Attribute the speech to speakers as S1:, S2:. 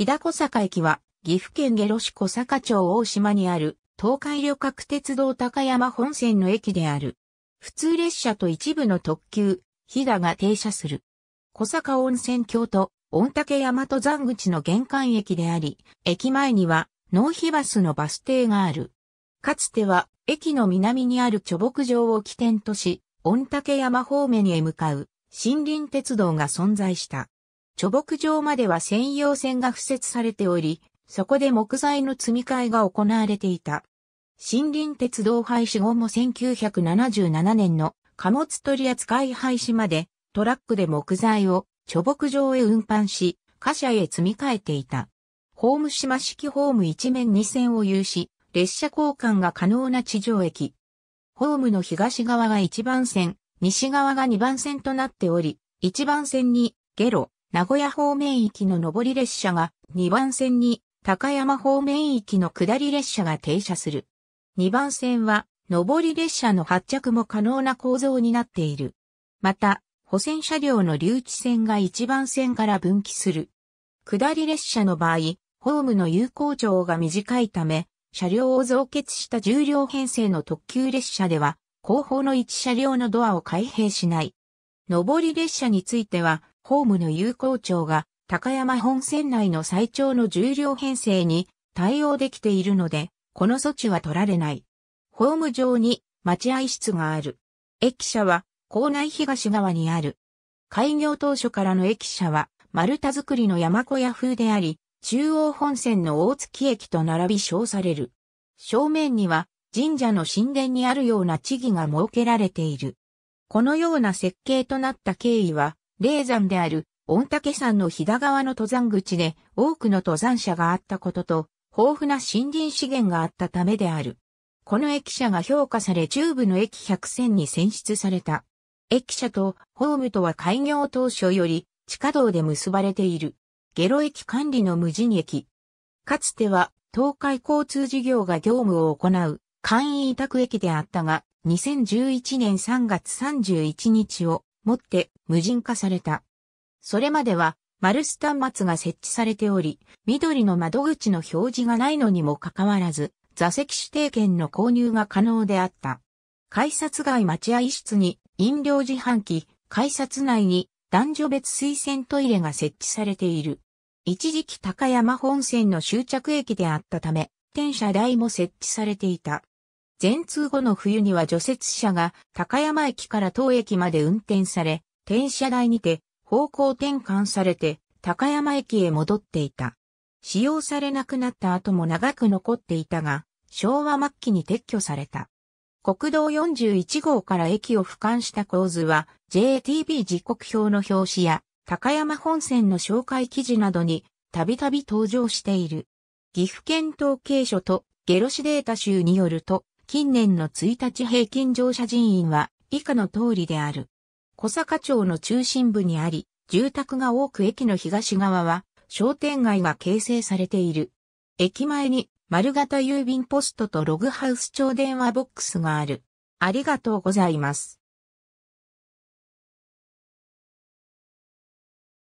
S1: 日高坂駅は、岐阜県下呂市小坂町大島にある、東海旅客鉄道高山本線の駅である。普通列車と一部の特急、日田が停車する。小坂温泉郷と、御嶽山と山口の玄関駅であり、駅前には、納費バスのバス停がある。かつては、駅の南にある貯木場を起点とし、御嶽山方面へ向かう、森林鉄道が存在した。貯木場までは専用線が付設されており、そこで木材の積み替えが行われていた。森林鉄道廃止後も1977年の貨物取扱い廃止までトラックで木材を貯木場へ運搬し、貨車へ積み替えていた。ホーム島式ホーム一面二線を有し、列車交換が可能な地上駅。ホームの東側が一番線、西側が二番線となっており、一番線にゲロ、名古屋方面行きの上り列車が2番線に高山方面行きの下り列車が停車する。2番線は上り列車の発着も可能な構造になっている。また、補線車両の留置線が1番線から分岐する。下り列車の場合、ホームの有効長が短いため、車両を増結した重量編成の特急列車では、後方の1車両のドアを開閉しない。上り列車については、ホームの有効長が高山本線内の最長の重量編成に対応できているので、この措置は取られない。ホーム上に待合室がある。駅舎は校内東側にある。開業当初からの駅舎は丸太作りの山小屋風であり、中央本線の大月駅と並び称される。正面には神社の神殿にあるような地儀が設けられている。このような設計となった経緯は、霊山である御嶽山の飛騨川の登山口で多くの登山者があったことと、豊富な森林資源があったためである。この駅舎が評価され中部の駅100選に選出された。駅舎とホームとは開業当初より地下道で結ばれている。下路駅管理の無人駅。かつては東海交通事業が業務を行う簡易委託駅であったが、2011年3月31日をもって無人化された。それまでは、マルス端末が設置されており、緑の窓口の表示がないのにもかかわらず、座席指定券の購入が可能であった。改札外待合室に飲料自販機、改札内に男女別推薦トイレが設置されている。一時期高山本線の終着駅であったため、転車台も設置されていた。全通後の冬には除雪車が高山駅から当駅まで運転され、転車台にて方向転換されて高山駅へ戻っていた。使用されなくなった後も長く残っていたが、昭和末期に撤去された。国道41号から駅を俯瞰した構図は JTB 時刻表の表紙や高山本線の紹介記事などにたびたび登場している。岐阜県統計所とゲロシデータ集によると、近年の1日平均乗車人員は以下の通りである。小坂町の中心部にあり、住宅が多く駅の東側は商店街が形成されている。駅前に丸型郵便ポストとログハウス町電話ボックスがある。ありがとうございます。